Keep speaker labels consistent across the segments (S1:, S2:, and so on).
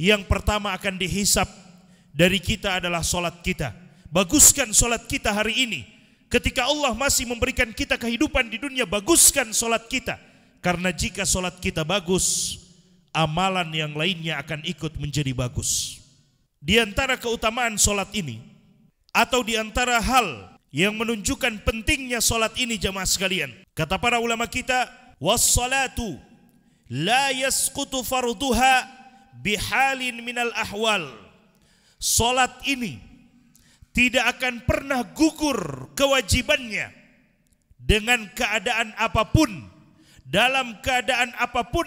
S1: Yang pertama akan dihisap dari kita adalah solat kita. Baguskan solat kita hari ini. Ketika Allah masih memberikan kita kehidupan di dunia, baguskan solat kita. Karena jika solat kita bagus, amalan yang lainnya akan ikut menjadi bagus. Di antara keutamaan solat ini, atau di antara hal yang menunjukkan pentingnya solat ini jamaah sekalian. Kata para ulama kita, wassalatu la yasqutu farduha bihalin minal ahwal. Salat ini tidak akan pernah gugur kewajibannya dengan keadaan apapun. Dalam keadaan apapun,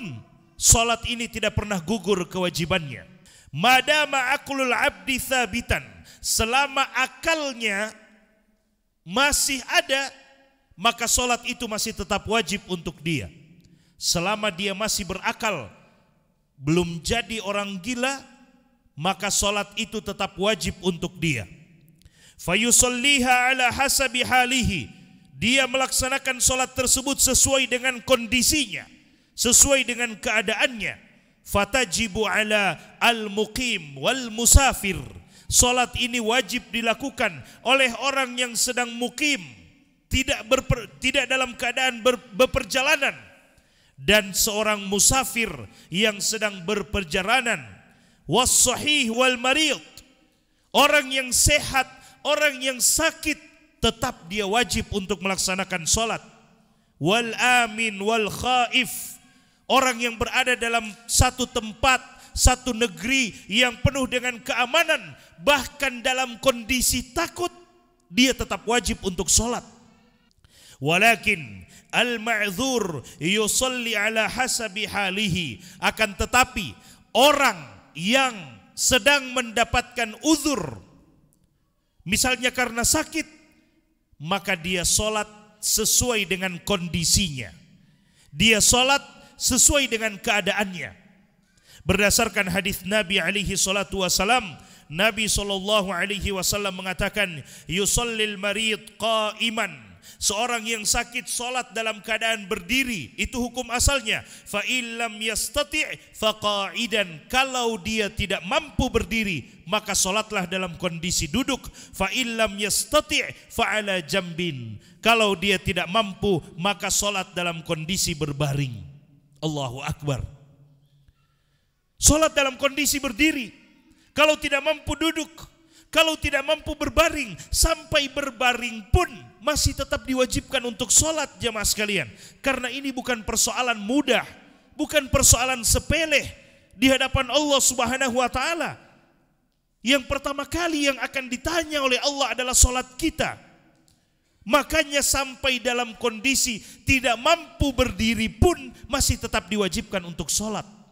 S1: salat ini tidak pernah gugur kewajibannya. Madama akulul abdi thabitan. Selama akalnya masih ada, maka solat itu masih tetap wajib untuk dia. Selama dia masih berakal, belum jadi orang gila, maka solat itu tetap wajib untuk dia. Fayusalliha ala hasabi halihi. Dia melaksanakan solat tersebut sesuai dengan kondisinya, sesuai dengan keadaannya. Fatajibu ala al-muqim wal musafir. Solat ini wajib dilakukan oleh orang yang sedang mukim, tidak berper, tidak dalam keadaan ber, dan seorang musafir yang sedang berperjalanan wassahih wal marid orang yang sehat orang yang sakit tetap dia wajib untuk melaksanakan salat wal amin wal khaif orang yang berada dalam satu tempat satu negeri yang penuh dengan keamanan bahkan dalam kondisi takut dia tetap wajib untuk salat Walakin al-ma'dzur yusalli ala hasabi halihi. Akan tetapi orang yang sedang mendapatkan uzur misalnya karena sakit maka dia sholat sesuai dengan kondisinya dia sholat sesuai dengan keadaannya berdasarkan hadis Nabi alaihi salatu wasalam Nabi sallallahu alaihi wasallam mengatakan yusallil marid qa'iman Seorang yang sakit solat dalam keadaan berdiri, itu hukum asalnya. Fa ilam yastati' faqa'idan. Kalau dia tidak mampu berdiri, maka solatlah dalam kondisi duduk. Fa ilam yastati' fa'ala jambin. Kalau dia tidak mampu, maka solat dalam kondisi berbaring. Allahu Akbar. Solat dalam kondisi berdiri. Kalau tidak mampu duduk, kalau tidak mampu berbaring, sampai berbaring pun masih tetap diwajibkan untuk sholat jamaah sekalian. Karena ini bukan persoalan mudah, bukan persoalan sepele di hadapan Allah Subhanahu wa taala. Yang pertama kali yang akan ditanya oleh Allah adalah sholat kita. Makanya sampai dalam kondisi tidak mampu berdiri pun masih tetap diwajibkan untuk sholat.